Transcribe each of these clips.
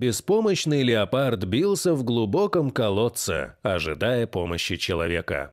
Беспомощный леопард бился в глубоком колодце, ожидая помощи человека.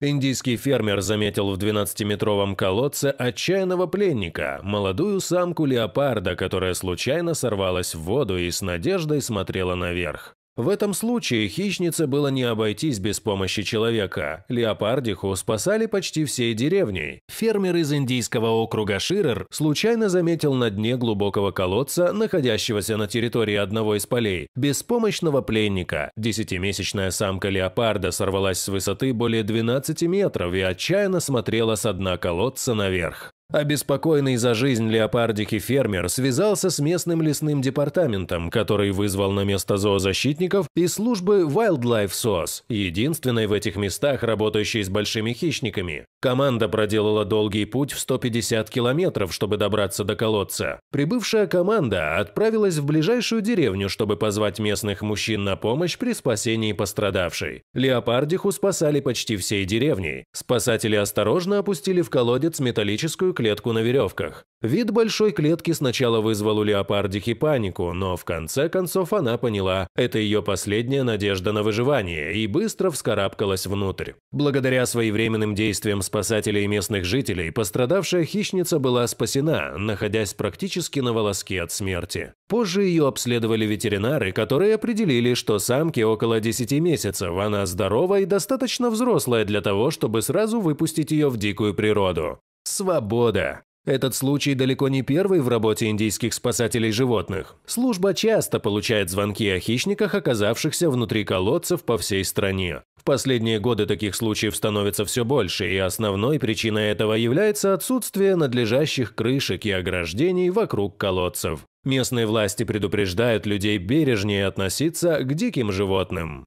Индийский фермер заметил в 12-метровом колодце отчаянного пленника, молодую самку леопарда, которая случайно сорвалась в воду и с надеждой смотрела наверх. В этом случае хищнице было не обойтись без помощи человека. Леопардиху спасали почти всей деревни. Фермер из индийского округа Ширер случайно заметил на дне глубокого колодца, находящегося на территории одного из полей, беспомощного пленника. Десятимесячная самка леопарда сорвалась с высоты более 12 метров и отчаянно смотрела с дна колодца наверх. Обеспокоенный за жизнь леопардики фермер связался с местным лесным департаментом, который вызвал на место зоозащитников и службы Wildlife SOS, единственной в этих местах, работающей с большими хищниками. Команда проделала долгий путь в 150 километров, чтобы добраться до колодца. Прибывшая команда отправилась в ближайшую деревню, чтобы позвать местных мужчин на помощь при спасении пострадавшей. Леопардиху спасали почти всей деревни. Спасатели осторожно опустили в колодец металлическую клетку на веревках. Вид большой клетки сначала вызвал у леопардихи панику, но в конце концов она поняла, это ее последняя надежда на выживание, и быстро вскарабкалась внутрь. Благодаря своевременным действиям спасателей и местных жителей, пострадавшая хищница была спасена, находясь практически на волоске от смерти. Позже ее обследовали ветеринары, которые определили, что самке около 10 месяцев, она здорова и достаточно взрослая для того, чтобы сразу выпустить ее в дикую природу. Свобода. Этот случай далеко не первый в работе индийских спасателей животных. Служба часто получает звонки о хищниках, оказавшихся внутри колодцев по всей стране. В последние годы таких случаев становится все больше, и основной причиной этого является отсутствие надлежащих крышек и ограждений вокруг колодцев. Местные власти предупреждают людей бережнее относиться к диким животным.